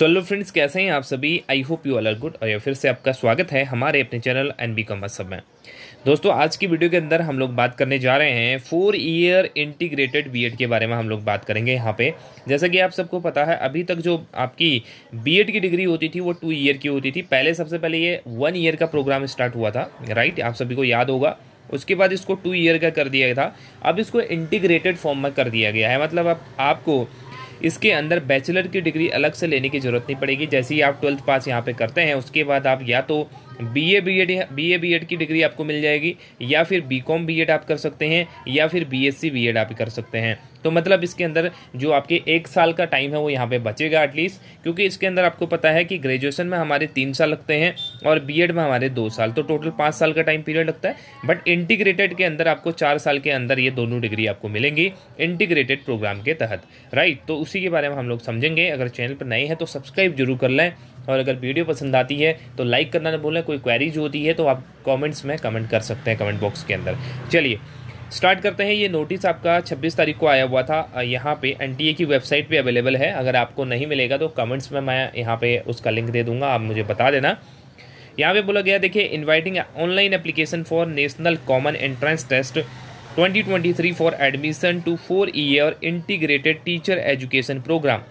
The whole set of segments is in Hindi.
सो हेलो फ्रेंड्स कैसे हैं आप सभी I hope you all are good और फिर से आपका स्वागत है हमारे अपने चैनल एन बी कॉमर्स सब में दोस्तों आज की वीडियो के अंदर हम लोग बात करने जा रहे हैं फोर ईयर इंटीग्रेटेड बीएड के बारे में हम लोग बात करेंगे यहाँ पे जैसा कि आप सबको पता है अभी तक जो आपकी बीएड की डिग्री होती थी वो टू ईयर की होती थी पहले सबसे पहले ये वन ईयर का प्रोग्राम स्टार्ट हुआ था राइट आप सभी को याद होगा उसके बाद इसको टू ईयर का कर दिया गया था अब इसको इंटीग्रेटेड फॉर्म में कर दिया गया है मतलब अब आप, आपको इसके अंदर बैचलर की डिग्री अलग से लेने की ज़रूरत नहीं पड़ेगी जैसे ही आप ट्वेल्थ पास यहाँ पे करते हैं उसके बाद आप या तो बीए बीएड बीए बीएड की डिग्री आपको मिल जाएगी या फिर बीकॉम बीएड आप कर सकते हैं या फिर बीएससी बीएड आप कर सकते हैं तो मतलब इसके अंदर जो आपके एक साल का टाइम है वो यहाँ पे बचेगा एटलीस्ट क्योंकि इसके अंदर आपको पता है कि ग्रेजुएशन में हमारे तीन साल लगते हैं और बीएड में हमारे दो साल तो टोटल पाँच साल का टाइम पीरियड लगता है बट इंटीग्रेटेड के अंदर आपको चार साल के अंदर ये दोनों डिग्री आपको मिलेंगी इंटीग्रेटेड प्रोग्राम के तहत राइट तो उसी के बारे में हम लोग समझेंगे अगर चैनल पर नए हैं तो सब्सक्राइब जरूर कर लें और अगर वीडियो पसंद आती है तो लाइक करना ना भूलें कोई क्वेरीज होती है तो आप कमेंट्स में कमेंट कर सकते हैं कमेंट बॉक्स के अंदर चलिए स्टार्ट करते हैं ये नोटिस आपका 26 तारीख को आया हुआ था यहाँ पे एनटीए की वेबसाइट पे अवेलेबल है अगर आपको नहीं मिलेगा तो कमेंट्स में मैं यहाँ पे उसका लिंक दे दूंगा आप मुझे बता देना यहाँ पे बोला गया देखिए inviting online application for national common entrance test 2023 for admission to four year integrated teacher education programme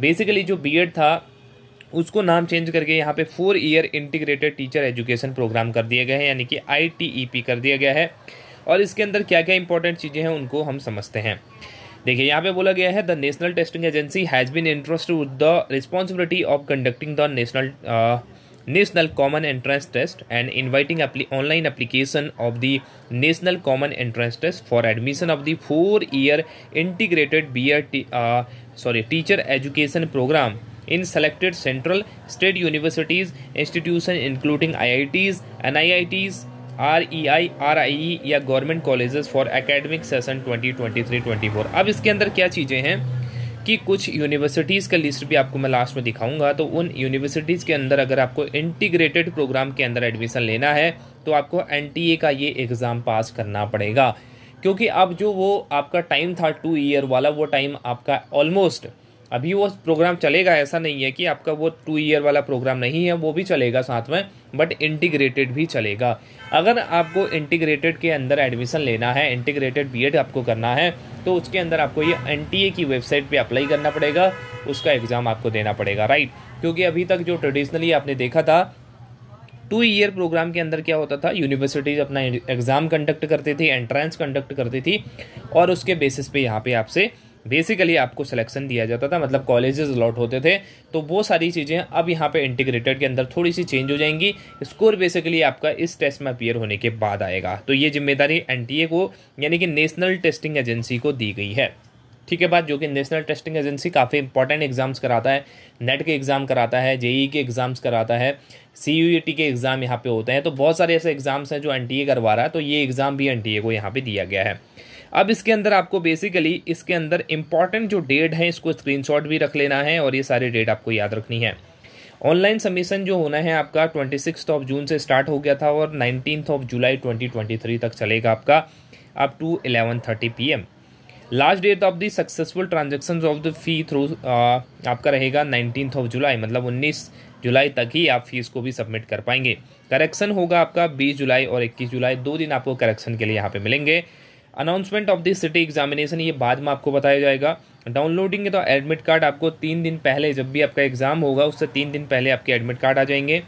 basically जो बी था उसको नाम चेंज करके यहाँ पे four year integrated teacher education programme कर दिया गया है यानी कि आई e कर दिया गया है और इसके अंदर क्या क्या इंपॉर्टेंट चीज़ें हैं उनको हम समझते हैं देखिए यहाँ पे बोला गया है the national testing agency has been interest with the responsibility of conducting the national national common entrance test and inviting online application of the national common entrance test for admission of the four year integrated B sorry teacher education programme in selected central state universities institution including IITs, NIITs, REI, RIE या government colleges for academic session 2023-24 अब इसके अंदर क्या चीज़ें हैं कि कुछ यूनिवर्सिटीज़ का लिस्ट भी आपको मैं लास्ट में दिखाऊंगा तो उन यूनिवर्सिटीज़ के अंदर अगर आपको इंटीग्रेटेड प्रोग्राम के अंदर एडमिशन लेना है तो आपको एन का ये एग्ज़ाम पास करना पड़ेगा क्योंकि अब जो वो आपका टाइम था टू ईयर वाला वो टाइम आपका ऑलमोस्ट अभी वो प्रोग्राम चलेगा ऐसा नहीं है कि आपका वो टू ईयर वाला प्रोग्राम नहीं है वो भी चलेगा साथ में बट इंटीग्रेटेड भी चलेगा अगर आपको इंटीग्रेटेड के अंदर एडमिशन लेना है इंटीग्रेटेड बीएड आपको करना है तो उसके अंदर आपको ये एन की वेबसाइट पे अप्लाई करना पड़ेगा उसका एग्ज़ाम आपको देना पड़ेगा राइट क्योंकि अभी तक जो ट्रेडिशनली आपने देखा था टू ईयर प्रोग्राम के अंदर क्या होता था यूनिवर्सिटीज अपना एग्ज़ाम कंडक्ट करती थी एंट्रेंस कंडक्ट करती थी और उसके बेसिस पे यहाँ पे आपसे बेसिकली आपको सिलेक्शन दिया जाता था मतलब कॉलेजेस अलॉट होते थे तो वो सारी चीज़ें अब यहाँ पे इंटीग्रेटेड के अंदर थोड़ी सी चेंज हो जाएंगी स्कोर बेसिकली आपका इस टेस्ट में अपियर होने के बाद आएगा तो ये जिम्मेदारी एन को यानी कि नेशनल टेस्टिंग एजेंसी को दी गई है ठीक है बात जो कि नेशनल टेस्टिंग एजेंसी काफ़ी इंपॉर्टेंट एग्जाम्स कराता है नेट e के एग्ज़ाम कराता है जेई e e के एग्ज़ाम्स कराता है सी यू टी के एग्ज़ाम यहाँ पे होते हैं तो बहुत सारे ऐसे एग्ज़ाम्स हैं जो एन करवा रहा है तो ये एग्ज़ाम भी एन को यहाँ पे दिया गया है अब इसके अंदर आपको बेसिकली इसके अंदर इंपॉर्टेंट जो डेट है इसको स्क्रीनशॉट भी रख लेना है और ये सारे डेट आपको याद रखनी है ऑनलाइन सबमिशन जो होना है आपका ट्वेंटी ऑफ जून से स्टार्ट हो गया था और नाइनटीन ऑफ जुलाई ट्वेंटी तक चलेगा आपका up to eleven thirty P M last date of the successful transaction of the fee through आपका रहेगा नाइनटीन ऑफ जुलाई मतलब उन्नीस जुलाई तक ही आप फीस को भी सबमिट कर पाएंगे करेक्शन होगा आपका बीस जुलाई और इक्कीस जुलाई दो दिन आपको करेक्शन के लिए यहाँ पे मिलेंगे announcement of this city examination ये बाद में आपको बताया जाएगा डाउनलोडिंग तो एडमिट कार्ड आपको तीन दिन पहले जब भी आपका एग्ज़ाम होगा उससे तीन दिन पहले आपके एडमिट कार्ड आ जाएंगे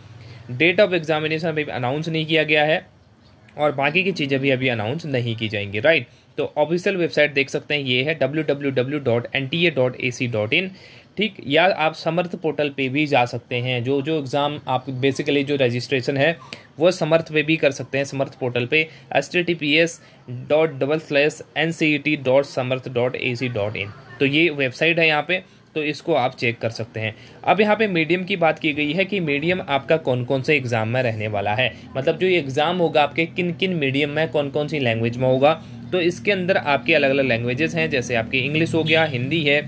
डेट ऑफ एग्जामिनेशन अभी अनाउंस नहीं किया गया है और बाकी की चीज़ें भी अभी अनाउंस नहीं की जाएंगी राइट तो ऑफिशियल वेबसाइट देख सकते हैं ये है W W W dot N T A dot A C dot in ठीक या आप समर्थ पोर्टल पे भी जा सकते हैं जो जो एग्ज़ाम आप बेसिकली जो रजिस्ट्रेशन है वो समर्थ पे भी कर सकते हैं समर्थ पोर्टल पे S T T P S dot double slash N C E T dot Samarth dot A C dot in तो ये वेबसाइट है यहाँ पे तो इसको आप चेक कर सकते हैं अब यहाँ पे मीडियम की बात की गई है कि मीडियम आपका कौन कौन से एग्ज़ाम में रहने वाला है मतलब जो ये एग्ज़ाम होगा आपके किन किन मीडियम में कौन कौन सी लैंग्वेज में होगा तो इसके अंदर आपके अलग अलग लैंग्वेजेस हैं जैसे आपकी इंग्लिश हो गया हिंदी है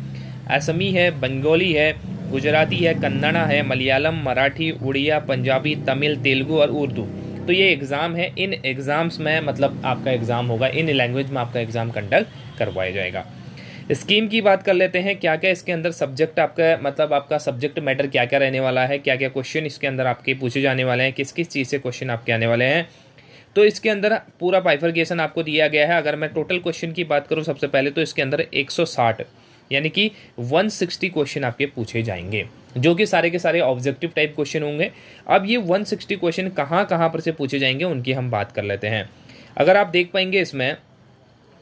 असमी है बंगाली है गुजराती है कन्नड़ा है मलयालम मराठी उड़िया पंजाबी तमिल तेलुगू और उर्दू तो ये एग्ज़ाम है इन एग्ज़ाम्स में मतलब आपका एग्ज़ाम होगा इन लैंग्वेज में आपका एग्ज़ाम कंडक्ट करवाया जाएगा स्कीम की बात कर लेते हैं क्या क्या इसके अंदर सब्जेक्ट आपका मतलब आपका सब्जेक्ट मैटर क्या क्या रहने वाला है क्या क्या क्वेश्चन इसके अंदर आपके पूछे जाने वाले हैं किस किस चीज़ से क्वेश्चन आपके आने वाले हैं तो इसके अंदर पूरा पाइफरगेशन आपको दिया गया है अगर मैं टोटल क्वेश्चन की बात करूँ सबसे पहले तो इसके अंदर एक यानी कि 160 क्वेश्चन आपके पूछे जाएंगे जो कि सारे के सारे ऑब्जेक्टिव टाइप क्वेश्चन होंगे अब ये 160 क्वेश्चन कहाँ कहाँ पर से पूछे जाएंगे उनकी हम बात कर लेते हैं अगर आप देख पाएंगे इसमें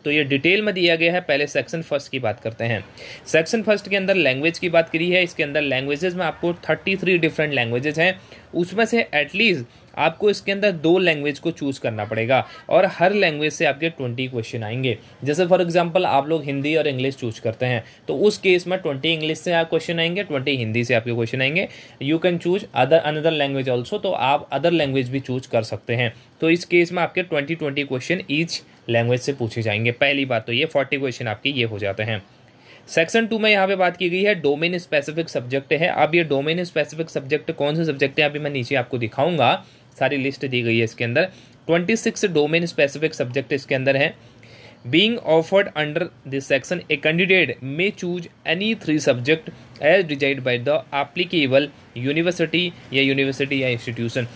तो ये डिटेल में दिया गया है पहले सेक्शन फर्स्ट की बात करते हैं सेक्शन फर्स्ट के अंदर लैंग्वेज की बात करी है इसके अंदर लैंग्वेजेज में आपको 33 डिफरेंट लैंग्वेजेज हैं उसमें से एटलीस्ट आपको इसके अंदर दो लैंग्वेज को चूज़ करना पड़ेगा और हर लैंग्वेज से आपके ट्वेंटी क्वेश्चन आएंगे जैसे फॉर एग्जाम्पल आप लोग हिंदी और इंग्लिश चूज करते हैं तो उस केस में ट्वेंटी इंग्लिश से आप क्वेश्चन आएंगे ट्वेंटी हिंदी से आपके क्वेश्चन आएंगे you can choose other another language also तो आप अदर लैंग्वेज भी चूज कर सकते हैं तो इस केस में आपके twenty twenty question each language से पूछे जाएंगे पहली बात तो ये फोर्टी क्वेश्चन आपके ये हो जाते हैं सेक्शन टू में यहाँ पे बात की गई है डोमेन स्पेसिफिक सब्जेक्ट है अब ये डोमेन स्पेसिफिक सब्जेक्ट कौन से सब्जेक्ट है अभी मैं नीचे आपको दिखाऊंगा सारी लिस्ट दी गई है इसके अंदर twenty six domain specific subject इसके अंदर हैं being offered under this section a candidate may choose any three subject as decided by the applicable university या यूनिवर्सिटी या इंस्टीट्यूशन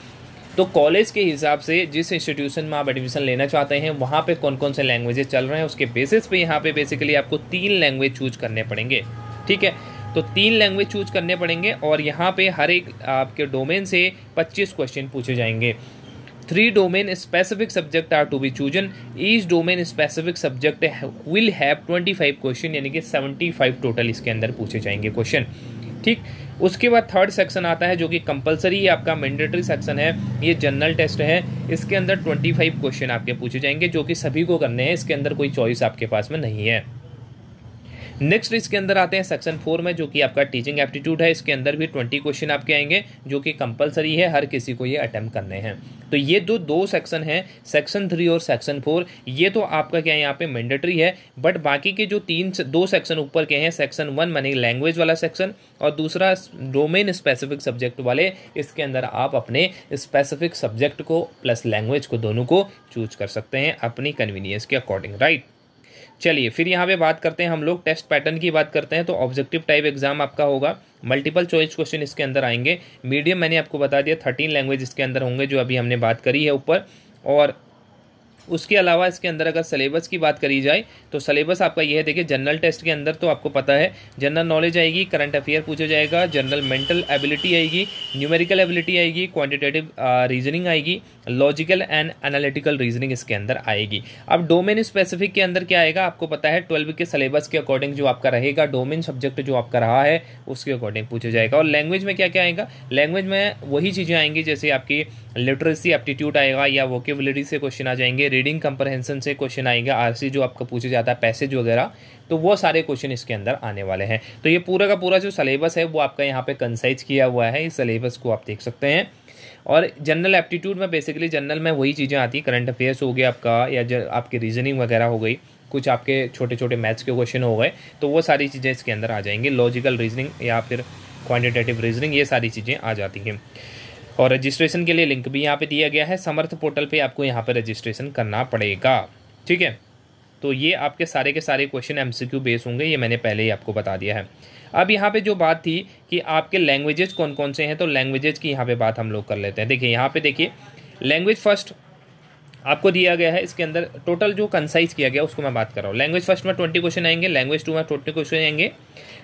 तो कॉलेज के हिसाब से जिस इंस्टीट्यूशन में आप एडमिशन लेना चाहते हैं वहाँ पे कौन कौन से लैंग्वेजेस चल रहे हैं उसके बेसिस पे यहाँ पे बेसिकली आपको तीन लैंग्वेज चूज करने पड़ेंगे ठीक है तो तीन लैंग्वेज चूज करने पड़ेंगे और यहाँ पे हर एक आपके डोमेन से 25 क्वेश्चन पूछे जाएंगे three domain specific subject are to be chosen each domain specific subject will have 25 question यानी कि 75 टोटल इसके अंदर पूछे जाएंगे क्वेश्चन ठीक उसके बाद थर्ड सेक्शन आता है जो कि कंपलसरी आपका मैंडेटरी सेक्शन है ये जनरल टेस्ट है इसके अंदर 25 क्वेश्चन आपके पूछे जाएंगे जो कि सभी को करने हैं इसके अंदर कोई चॉइस आपके पास में नहीं है नेक्स्ट इसके अंदर आते हैं सेक्शन फोर में जो कि आपका टीचिंग एप्टीट्यूड है इसके अंदर भी ट्वेंटी क्वेश्चन आपके आएंगे जो कि कंपलसरी है हर किसी को ये अटैम्प्ट करने हैं तो ये जो दो सेक्शन हैं सेक्शन थ्री और सेक्शन फोर ये तो आपका क्या है यहाँ पे मैंडेटरी है बट बाकी के जो तीन दो सेक्शन ऊपर के हैं सेक्शन वन मानी लैंग्वेज वाला सेक्शन और दूसरा डोमेन स्पेसिफिक सब्जेक्ट वाले इसके अंदर आप अपने स्पेसिफिक सब्जेक्ट को प्लस लैंग्वेज को दोनों को चूज कर सकते हैं अपनी कन्वीनियंस के अकॉर्डिंग राइट चलिए फिर यहाँ पे बात करते हैं हम लोग टेस्ट पैटर्न की बात करते हैं तो ऑब्जेक्टिव टाइप एग्जाम आपका होगा मल्टीपल चॉइस क्वेश्चन इसके अंदर आएंगे मीडियम मैंने आपको बता दिया थर्टीन लैंग्वेज इसके अंदर होंगे जो अभी हमने बात करी है ऊपर और उसके अलावा इसके अंदर अगर सलेबस की बात करी जाए तो सलेबस आपका यह है देखिए जनरल टेस्ट के अंदर तो आपको पता है जनरल नॉलेज आएगी करंट अफेयर पूछा जाएगा जनरल मेंटल एबिलिटी आएगी न्यूमेरिकल एबिलिटी आएगी क्वान्टिटेटिव रीजनिंग आएगी लॉजिकल एंड एनालिटिकल रीजनिंग इसके अंदर आएगी अब डोमेन स्पेसिफिक के अंदर क्या आएगा आपको पता है ट्वेल्व के सिलेबस के अकॉर्डिंग जो आपका रहेगा डोमेन सब्जेक्ट जो आपका रहा है उसके अकॉर्डिंग पूछा जाएगा और लैंग्वेज में क्या क्या आएगा लैंग्वेज में वही चीज़ें आएंगी जैसे आपकी लिटरेसी एप्टीट्यूड आएगा या वोकेबिलिटी से क्वेश्चन आ जाएंगे रीडिंग कंप्रहेंसन से क्वेश्चन आएंगे आरसी जो आपका पूछा जाता है पैसेज वगैरह तो वो सारे क्वेश्चन इसके अंदर आने वाले हैं तो ये पूरा का पूरा जो सलेबस है वो आपका यहाँ पे कंसाइज किया हुआ है इस सलेबस को आप देख सकते हैं और जनरल एप्टीट्यूड में बेसिकली जनरल में वही चीज़ें आती हैं करंट अफेयर्स हो गया आपका या आपकी रीजनिंग वगैरह हो गई कुछ आपके छोटे छोटे मैथ्स के क्वेश्चन हो गए तो वो सारी चीज़ें इसके अंदर आ जाएंगी लॉजिकल रीजनिंग या फिर क्वान्टिटेटिव रीजनिंग ये सारी चीज़ें आ जाती हैं और रजिस्ट्रेशन के लिए लिंक भी यहाँ पे दिया गया है समर्थ पोर्टल पे आपको यहाँ पे रजिस्ट्रेशन करना पड़ेगा ठीक है तो ये आपके सारे के सारे क्वेश्चन एमसीक्यू बेस होंगे ये मैंने पहले ही आपको बता दिया है अब यहाँ पे जो बात थी कि आपके लैंग्वेजेस कौन कौन से हैं तो लैंग्वेजेज की यहाँ पे बात हम लोग कर लेते हैं देखिए यहाँ पे देखिए लैंग्वेज फर्स्ट आपको दिया गया है इसके अंदर टोटल जो कंसाइज किया गया उसको मैं बात कर रहा हूँ लैंग्वेज फर्स्ट में ट्वेंटी क्वेश्चन आएंगे लैंग्वेज टू में ट्वेंटी क्वेश्चन आएंगे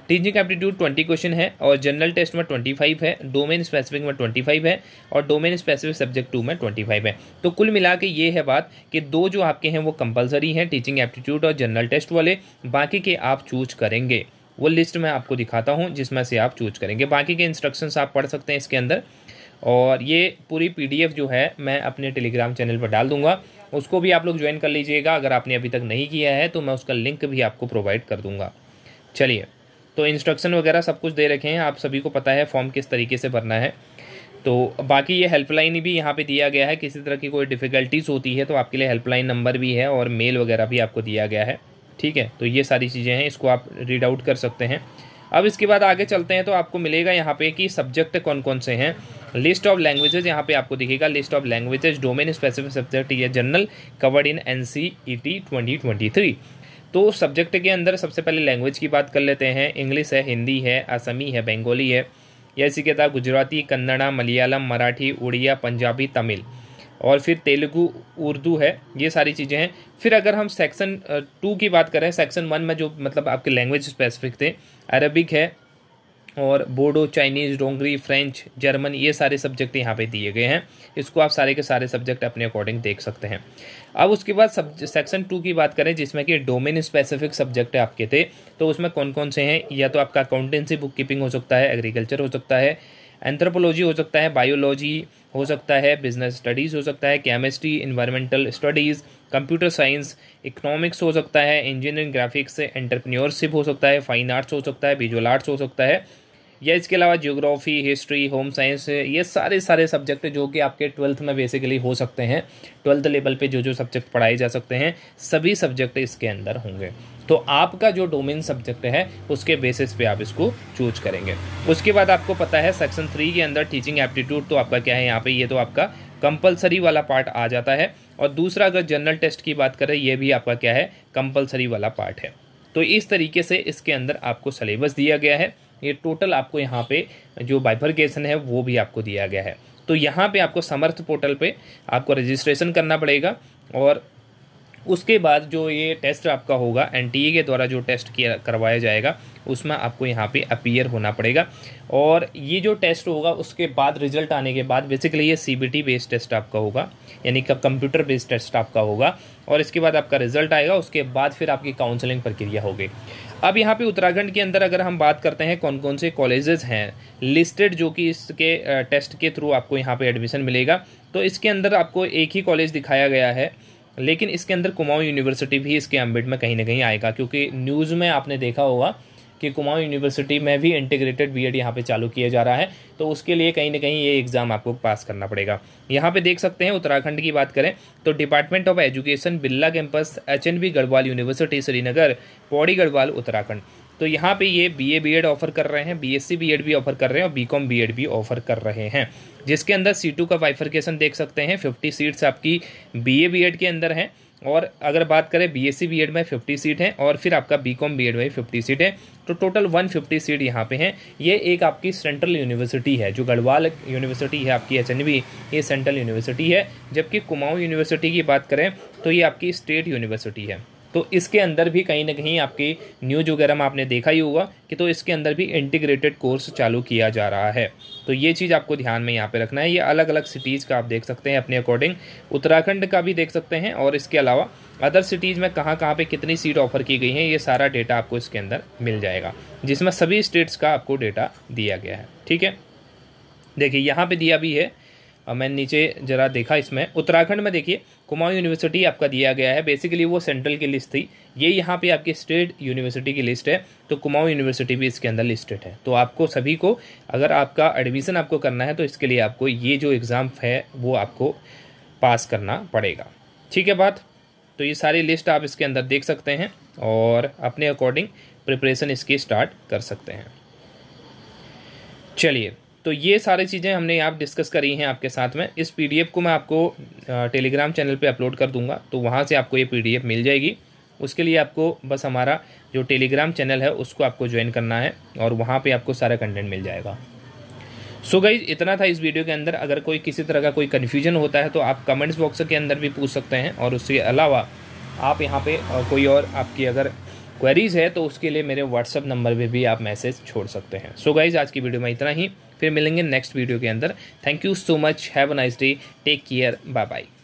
टीचिंग एप्टीट्यूड ट्वेंटी क्वेश्चन है और जनरल टेस्ट में ट्वेंटी फाइव है डोमेन स्पेसिफिक में ट्वेंटी फाइव है और डोमेन स्पेसिफिक सब्जेक्ट टू में ट्वेंटी फाइव है तो कुल मिला के ये है बात कि दो जो आपके हैं वो कंपलसरी हैं टीचिंग एप्टीट्यूड और जनरल टेस्ट वाले बाकी के आप चूज करेंगे वो लिस्ट मैं आपको दिखाता हूँ जिसमें से आप चूज करेंगे बाकी के इंस्ट्रक्शन आप पढ़ सकते हैं इसके अंदर और ये पूरी पीडीएफ जो है मैं अपने टेलीग्राम चैनल पर डाल दूंगा उसको भी आप लोग ज्वाइन कर लीजिएगा अगर आपने अभी तक नहीं किया है तो मैं उसका लिंक भी आपको प्रोवाइड कर दूंगा चलिए तो इंस्ट्रक्शन वगैरह सब कुछ दे रखे हैं आप सभी को पता है फॉर्म किस तरीके से भरना है तो बाकी ये हेल्पलाइन भी यहाँ पे दिया गया है किसी तरह की कोई डिफ़िकल्टीज़ होती है तो आपके लिए हेल्पलाइन नंबर भी है और मेल वगैरह भी आपको दिया गया है ठीक है तो ये सारी चीज़ें हैं इसको आप रीड आउट कर सकते हैं अब इसके बाद आगे चलते हैं तो आपको मिलेगा यहाँ पे कि सब्जेक्ट कौन कौन से हैं लिस्ट ऑफ लैंग्वेजेज यहाँ पे आपको दिखेगा list of languages domain specific subject या general covered in N C E T twenty twenty three तो सब्जेक्ट के अंदर सबसे पहले लैंग्वेज की बात कर लेते हैं इंग्लिश है हिंदी है असमी है बंगाली है या इसी के साथ गुजराती कन्नड़ा मलयालम मराठी उड़िया पंजाबी तमिल और फिर तेलुगु उर्दू है ये सारी चीज़ें हैं फिर अगर हम सेक्शन टू की बात करें सेक्शन वन में जो मतलब आपके लैंग्वेज स्पेसिफिक थे अरबिक है और Bodo Chinese Dogri French German ये सारे सब्जेक्ट यहाँ पे दिए गए हैं इसको आप सारे के सारे सब्जेक्ट अपने अकॉर्डिंग देख सकते हैं अब उसके बाद सब सेक्शन टू की बात करें जिसमें कि डोमेन स्पेसिफिक सब्जेक्ट आपके थे तो उसमें कौन कौन से हैं या तो आपका अकाउंटेंसी बुक कीपिंग हो सकता है एग्रीकल्चर हो सकता है एंथ्रोपोलॉजी हो सकता है बायोलॉजी हो सकता है बिजनेस स्टडीज़ हो सकता है chemistry environmental studies computer science economics हो सकता है इंजीनियरिंग ग्राफिक्स एंटरप्रेन्योरशिप हो सकता है फाइन आर्ट्स हो सकता है विजुअल आर्ट्स हो सकता है या इसके अलावा ज्योग्राफी हिस्ट्री होम साइंस ये सारे सारे सब्जेक्ट जो कि आपके ट्वेल्थ में बेसिकली हो सकते हैं ट्वेल्थ लेवल पे जो जो सब्जेक्ट पढ़ाए जा सकते हैं सभी सब्जेक्ट इसके अंदर होंगे तो आपका जो डोमेन सब्जेक्ट है उसके बेसिस पे आप इसको चूज करेंगे उसके बाद आपको पता है सेक्शन थ्री के अंदर टीचिंग एप्टीट्यूड तो आपका क्या है यहाँ पे ये तो आपका कंपलसरी वाला पार्ट आ जाता है और दूसरा अगर जनरल टेस्ट की बात करें यह भी आपका क्या है कंपलसरी वाला पार्ट है तो इस तरीके से इसके अंदर आपको सलेबस दिया गया है ये टोटल आपको यहाँ पे जो बाइफर्गेशन है वो भी आपको दिया गया है तो यहाँ पे आपको समर्थ पोर्टल पे आपको रजिस्ट्रेशन करना पड़ेगा और उसके बाद जो ये टेस्ट आपका होगा एन e के द्वारा जो टेस्ट किया करवाया जाएगा उसमें आपको यहाँ पे अपीयर होना पड़ेगा और ये जो टेस्ट होगा उसके बाद रिजल्ट आने के बाद बेसिकली ये सी बेस्ड टेस्ट आपका होगा यानी कि कंप्यूटर बेस्ड टेस्ट आपका होगा और इसके बाद आपका रिजल्ट आएगा उसके बाद फिर आपकी काउंसलिंग प्रक्रिया होगी अब यहाँ पे उत्तराखंड के अंदर अगर हम बात करते हैं कौन कौन से कॉलेजेस हैं लिस्टेड जो कि इसके टेस्ट के थ्रू आपको यहाँ पे एडमिशन मिलेगा तो इसके अंदर आपको एक ही कॉलेज दिखाया गया है लेकिन इसके अंदर कुमाऊँ यूनिवर्सिटी भी इसके अम्बेड में कहीं ना कहीं आएगा क्योंकि न्यूज़ में आपने देखा होगा कि कुमाऊं यूनिवर्सिटी में भी इंटीग्रेटेड बीएड यहाँ पे चालू किया जा रहा है तो उसके लिए कहीं ना कहीं ये एग्ज़ाम आपको पास करना पड़ेगा यहाँ पे देख सकते हैं उत्तराखंड की बात करें तो department of education Birla campus H Garhwal university Srinagar Pauri Garhwal Uttarakhand तो यहाँ पे ये बीए बीएड ऑफर कर रहे हैं बीएससी बीएड भी ऑफर कर रहे हैं और बीकॉम बीएड भी ऑफर कर रहे हैं जिसके अंदर सी का वाइफरकेशन देख सकते हैं फिफ्टी सीट्स आपकी बीए बीएड के अंदर हैं और अगर बात करें B S C B Ed में फिफ्टी सीट है और फिर आपका बी कॉम बी एड में फिफ्टी सीट है तो टोटल वन फिफ्टी सीट यहाँ पे हैं ये एक आपकी सेंट्रल यूनिवर्सिटी है जो गढ़वाल यूनिवर्सिटी है आपकी एच एन बी ये सेंट्रल यूनिवर्सिटी है जबकि कुमाऊँ यूनिवर्सिटी की बात करें तो ये आपकी स्टेट यूनिवर्सिटी है तो इसके अंदर भी कहीं ना कहीं आपकी न्यूज वगैरह में आपने देखा ही होगा कि तो इसके अंदर भी इंटीग्रेटेड कोर्स चालू किया जा रहा है तो ये चीज़ आपको ध्यान में यहाँ पे रखना है ये अलग अलग सिटीज़ का आप देख सकते हैं अपने अकॉर्डिंग उत्तराखंड का भी देख सकते हैं और इसके अलावा अदर सिटीज़ में कहाँ कहाँ पे कितनी सीट ऑफर की गई हैं ये सारा डेटा आपको इसके अंदर मिल जाएगा जिसमें सभी स्टेट्स का आपको डेटा दिया गया है ठीक है देखिए यहाँ पर दिया भी है और मैंने नीचे ज़रा देखा इसमें उत्तराखंड में देखिए कुमाऊं यूनिवर्सिटी आपका दिया गया है बेसिकली वो सेंट्रल की लिस्ट थी ये यहाँ पे आपकी स्टेट यूनिवर्सिटी की लिस्ट है तो कुमाऊं यूनिवर्सिटी भी इसके अंदर लिस्टेड है तो आपको सभी को अगर आपका एडमिशन आपको करना है तो इसके लिए आपको ये जो एग्ज़ाम है वो आपको पास करना पड़ेगा ठीक है बात तो ये सारी लिस्ट आप इसके अंदर देख सकते हैं और अपने अकॉर्डिंग प्रिपरेशन इसकी स्टार्ट कर सकते हैं चलिए तो ये सारी चीज़ें हमने आप डिस्कस करी हैं आपके साथ में इस पी को मैं आपको टेलीग्राम चैनल पर अपलोड कर दूंगा तो वहाँ से आपको ये पी मिल जाएगी उसके लिए आपको बस हमारा जो टेलीग्राम चैनल है उसको आपको ज्वाइन करना है और वहाँ पर आपको सारा कंटेंट मिल जाएगा सो so गाइज इतना था इस वीडियो के अंदर अगर कोई किसी तरह का कोई कन्फ्यूजन होता है तो आप कमेंट्स बॉक्स के अंदर भी पूछ सकते हैं और उसके अलावा आप यहाँ पे कोई और आपकी अगर क्वेरीज़ है तो उसके लिए मेरे व्हाट्सअप नंबर पर भी आप मैसेज छोड़ सकते हैं सो so गाइज आज की वीडियो में इतना ही फिर मिलेंगे नेक्स्ट वीडियो के अंदर thank you so much have a nice day take care bye bye